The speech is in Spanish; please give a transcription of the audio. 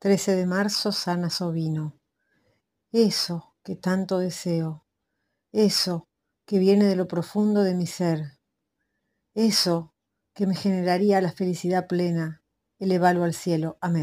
13 de marzo, Sana Sobino. Eso que tanto deseo, eso que viene de lo profundo de mi ser, eso que me generaría la felicidad plena, Elevalo al cielo. Amén.